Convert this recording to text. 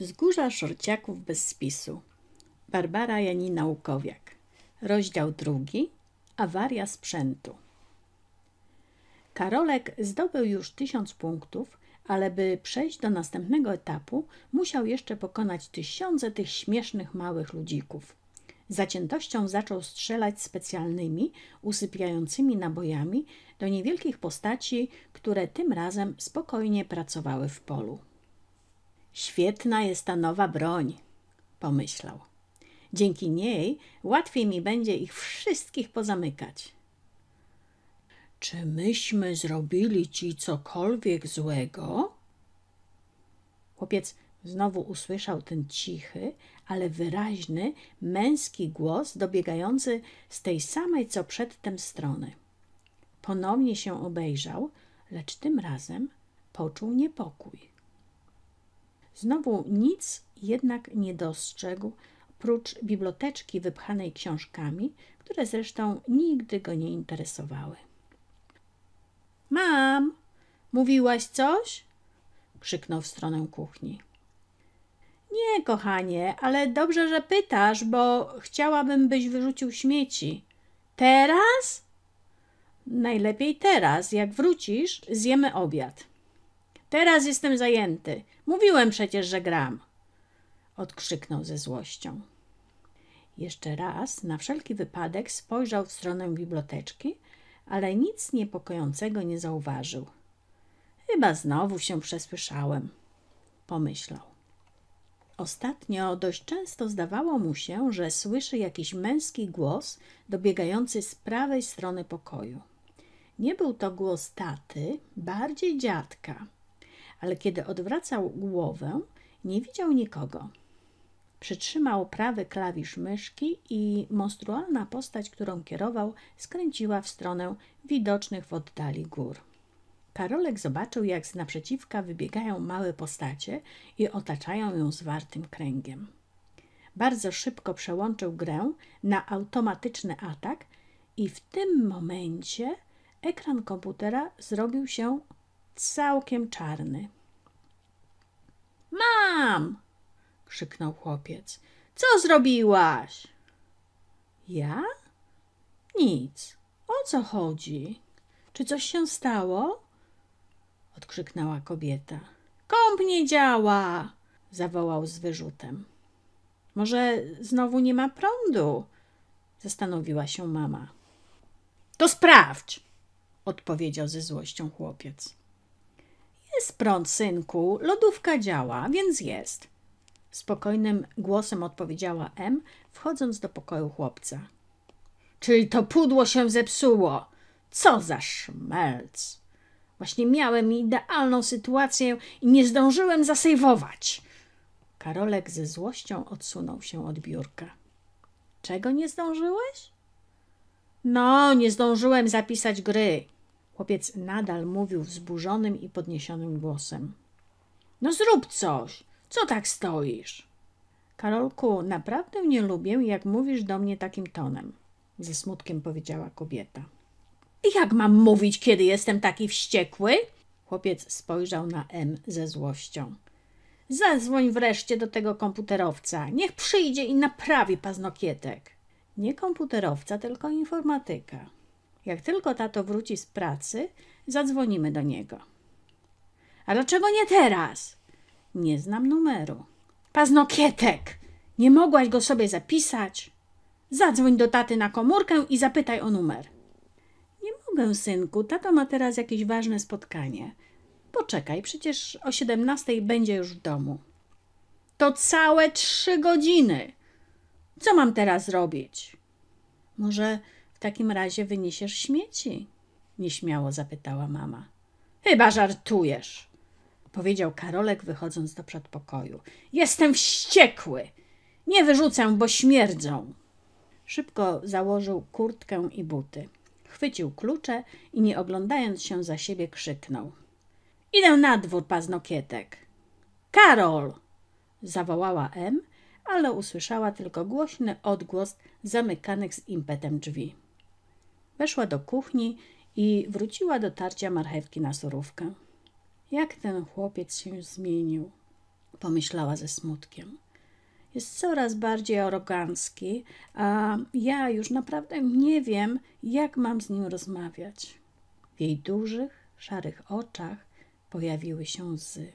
Wzgórza Szorciaków bez spisu. Barbara Janina Łukowiak. Rozdział drugi. Awaria sprzętu. Karolek zdobył już tysiąc punktów, ale by przejść do następnego etapu, musiał jeszcze pokonać tysiące tych śmiesznych małych ludzików. Zaciętością zaczął strzelać specjalnymi, usypiającymi nabojami do niewielkich postaci, które tym razem spokojnie pracowały w polu. Świetna jest ta nowa broń, pomyślał. Dzięki niej łatwiej mi będzie ich wszystkich pozamykać. Czy myśmy zrobili ci cokolwiek złego? Chłopiec znowu usłyszał ten cichy, ale wyraźny, męski głos dobiegający z tej samej co przedtem strony. Ponownie się obejrzał, lecz tym razem poczuł niepokój. Znowu nic jednak nie dostrzegł, prócz biblioteczki wypchanej książkami, które zresztą nigdy go nie interesowały. Mam, mówiłaś coś? krzyknął w stronę kuchni. Nie, kochanie, ale dobrze, że pytasz, bo chciałabym, byś wyrzucił śmieci. Teraz? Najlepiej teraz. Jak wrócisz, zjemy obiad. Teraz jestem zajęty. Mówiłem przecież, że gram. Odkrzyknął ze złością. Jeszcze raz, na wszelki wypadek, spojrzał w stronę biblioteczki, ale nic niepokojącego nie zauważył. Chyba znowu się przesłyszałem, pomyślał. Ostatnio dość często zdawało mu się, że słyszy jakiś męski głos dobiegający z prawej strony pokoju. Nie był to głos taty, bardziej dziadka – ale kiedy odwracał głowę, nie widział nikogo. Przytrzymał prawy klawisz myszki i monstrualna postać, którą kierował, skręciła w stronę widocznych w oddali gór. Karolek zobaczył, jak z naprzeciwka wybiegają małe postacie i otaczają ją zwartym kręgiem. Bardzo szybko przełączył grę na automatyczny atak i w tym momencie ekran komputera zrobił się całkiem czarny. Mam! krzyknął chłopiec. Co zrobiłaś? Ja? Nic. O co chodzi? Czy coś się stało? odkrzyknęła kobieta. Kąp nie działa! zawołał z wyrzutem. Może znowu nie ma prądu? zastanowiła się mama. To sprawdź! odpowiedział ze złością chłopiec. Jest prąd, synku, lodówka działa, więc jest. Spokojnym głosem odpowiedziała M, wchodząc do pokoju chłopca. Czyli to pudło się zepsuło. Co za szmelc. Właśnie miałem idealną sytuację i nie zdążyłem zasejwować. Karolek ze złością odsunął się od biurka. Czego nie zdążyłeś? No, nie zdążyłem zapisać gry. Chłopiec nadal mówił wzburzonym i podniesionym głosem. No zrób coś! Co tak stoisz? Karolku, naprawdę nie lubię, jak mówisz do mnie takim tonem, ze smutkiem powiedziała kobieta. Jak mam mówić, kiedy jestem taki wściekły? Chłopiec spojrzał na M ze złością. Zadzwoń wreszcie do tego komputerowca. Niech przyjdzie i naprawi paznokietek. Nie komputerowca, tylko informatyka. Jak tylko tato wróci z pracy, zadzwonimy do niego. A dlaczego nie teraz? Nie znam numeru. Paznokietek! Nie mogłaś go sobie zapisać? Zadzwoń do taty na komórkę i zapytaj o numer. Nie mogę, synku. Tato ma teraz jakieś ważne spotkanie. Poczekaj, przecież o 17 będzie już w domu. To całe trzy godziny. Co mam teraz robić? Może w takim razie wyniesiesz śmieci? nieśmiało zapytała mama. Chyba żartujesz, powiedział Karolek, wychodząc do przedpokoju. Jestem wściekły. Nie wyrzucę, bo śmierdzą. Szybko założył kurtkę i buty. Chwycił klucze i nie oglądając się za siebie krzyknął. Idę na dwór paznokietek. Karol! zawołała M, ale usłyszała tylko głośny odgłos zamykanych z impetem drzwi. Weszła do kuchni i wróciła do tarcia marchewki na surówkę. Jak ten chłopiec się zmienił, pomyślała ze smutkiem. Jest coraz bardziej arogancki, a ja już naprawdę nie wiem, jak mam z nim rozmawiać. W jej dużych, szarych oczach pojawiły się łzy.